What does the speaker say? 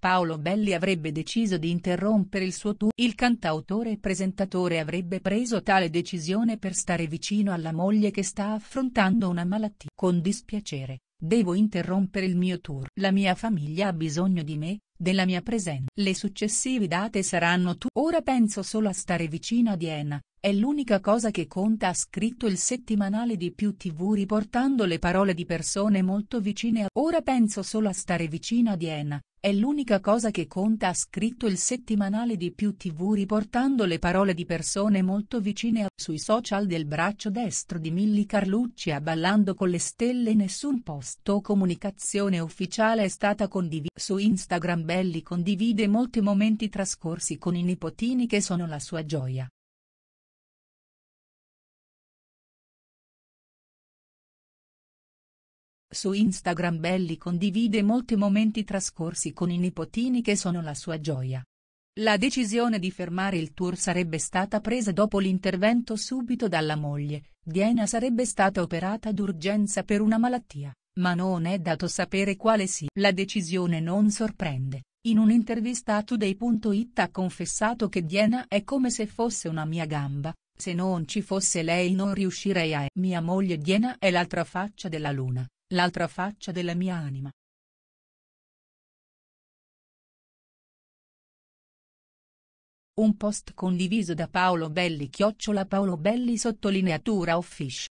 Paolo Belli avrebbe deciso di interrompere il suo tour. Il cantautore e presentatore avrebbe preso tale decisione per stare vicino alla moglie che sta affrontando una malattia. Con dispiacere, devo interrompere il mio tour. La mia famiglia ha bisogno di me, della mia presenza. Le successive date saranno tu. Ora penso solo a stare vicino a Diana, è l'unica cosa che conta ha scritto il settimanale di più tv riportando le parole di persone molto vicine a Ora penso solo a stare vicino a Enna, è l'unica cosa che conta ha scritto il settimanale di più tv riportando le parole di persone molto vicine a sui social del braccio destro di Milli Carlucci a Ballando con le stelle nessun post o comunicazione ufficiale è stata condivisa su Instagram Belli condivide molti momenti trascorsi con i nipotini che sono la sua gioia. Su Instagram Belli condivide molti momenti trascorsi con i nipotini che sono la sua gioia. La decisione di fermare il tour sarebbe stata presa dopo l'intervento subito dalla moglie, Diana sarebbe stata operata d'urgenza per una malattia, ma non è dato sapere quale sia. La decisione non sorprende, in un'intervista a Today.it ha confessato che Diana è come se fosse una mia gamba, se non ci fosse lei non riuscirei a... Mia moglie Diana è l'altra faccia della luna, l'altra faccia della mia anima. Un post condiviso da Paolo Belli Chiocciola Paolo Belli sottolineatura offish.